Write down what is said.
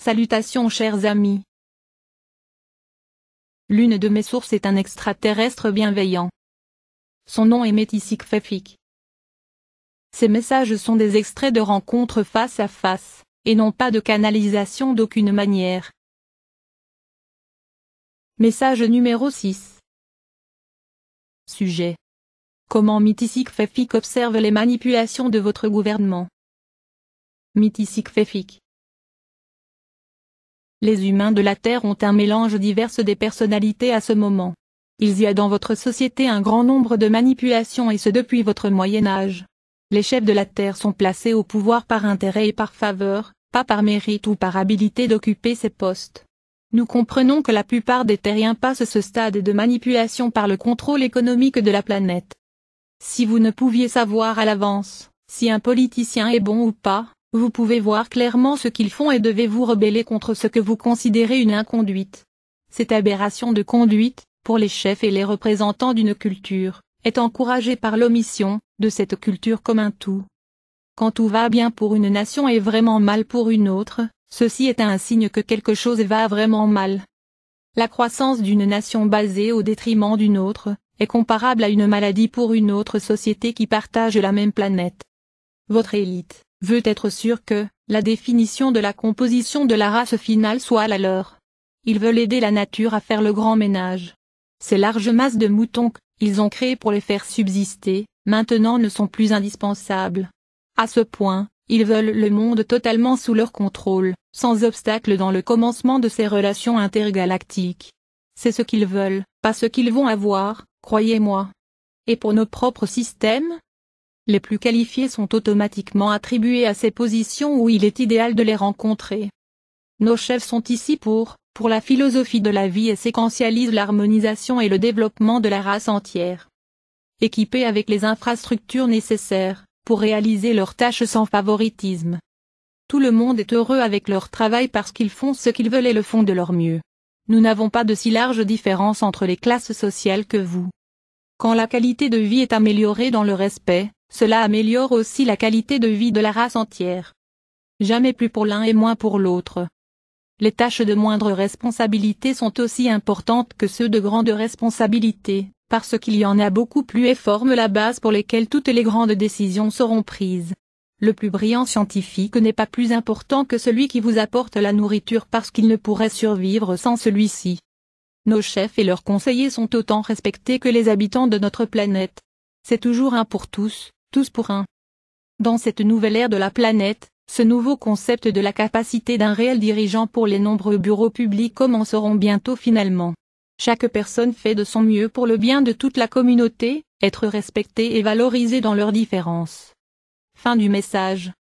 Salutations chers amis. L'une de mes sources est un extraterrestre bienveillant. Son nom est Métisik Fefik. Ces messages sont des extraits de rencontres face à face, et non pas de canalisation d'aucune manière. Message numéro 6 Sujet Comment Métisik Fefik observe les manipulations de votre gouvernement Métisik Fefik les humains de la Terre ont un mélange divers des personnalités à ce moment. Il y a dans votre société un grand nombre de manipulations et ce depuis votre Moyen Âge. Les chefs de la Terre sont placés au pouvoir par intérêt et par faveur, pas par mérite ou par habilité d'occuper ces postes. Nous comprenons que la plupart des terriens passent ce stade de manipulation par le contrôle économique de la planète. Si vous ne pouviez savoir à l'avance si un politicien est bon ou pas, vous pouvez voir clairement ce qu'ils font et devez vous rebeller contre ce que vous considérez une inconduite. Cette aberration de conduite, pour les chefs et les représentants d'une culture, est encouragée par l'omission de cette culture comme un tout. Quand tout va bien pour une nation et vraiment mal pour une autre, ceci est un signe que quelque chose va vraiment mal. La croissance d'une nation basée au détriment d'une autre est comparable à une maladie pour une autre société qui partage la même planète. Votre élite veut être sûr que la définition de la composition de la race finale soit la leur. Ils veulent aider la nature à faire le grand ménage. Ces larges masses de moutons qu'ils ont créé pour les faire subsister, maintenant ne sont plus indispensables. À ce point, ils veulent le monde totalement sous leur contrôle, sans obstacle dans le commencement de ces relations intergalactiques. C'est ce qu'ils veulent, pas ce qu'ils vont avoir, croyez-moi. Et pour nos propres systèmes, les plus qualifiés sont automatiquement attribués à ces positions où il est idéal de les rencontrer. Nos chefs sont ici pour, pour la philosophie de la vie et séquentialisent l'harmonisation et le développement de la race entière. Équipés avec les infrastructures nécessaires, pour réaliser leurs tâches sans favoritisme. Tout le monde est heureux avec leur travail parce qu'ils font ce qu'ils veulent et le font de leur mieux. Nous n'avons pas de si large différence entre les classes sociales que vous. Quand la qualité de vie est améliorée dans le respect, cela améliore aussi la qualité de vie de la race entière. Jamais plus pour l'un et moins pour l'autre. Les tâches de moindre responsabilité sont aussi importantes que ceux de grande responsabilité, parce qu'il y en a beaucoup plus et forment la base pour lesquelles toutes les grandes décisions seront prises. Le plus brillant scientifique n'est pas plus important que celui qui vous apporte la nourriture parce qu'il ne pourrait survivre sans celui-ci. Nos chefs et leurs conseillers sont autant respectés que les habitants de notre planète. C'est toujours un pour tous, tous pour un. Dans cette nouvelle ère de la planète, ce nouveau concept de la capacité d'un réel dirigeant pour les nombreux bureaux publics commenceront bientôt finalement. Chaque personne fait de son mieux pour le bien de toute la communauté, être respectée et valorisée dans leurs différences. Fin du message.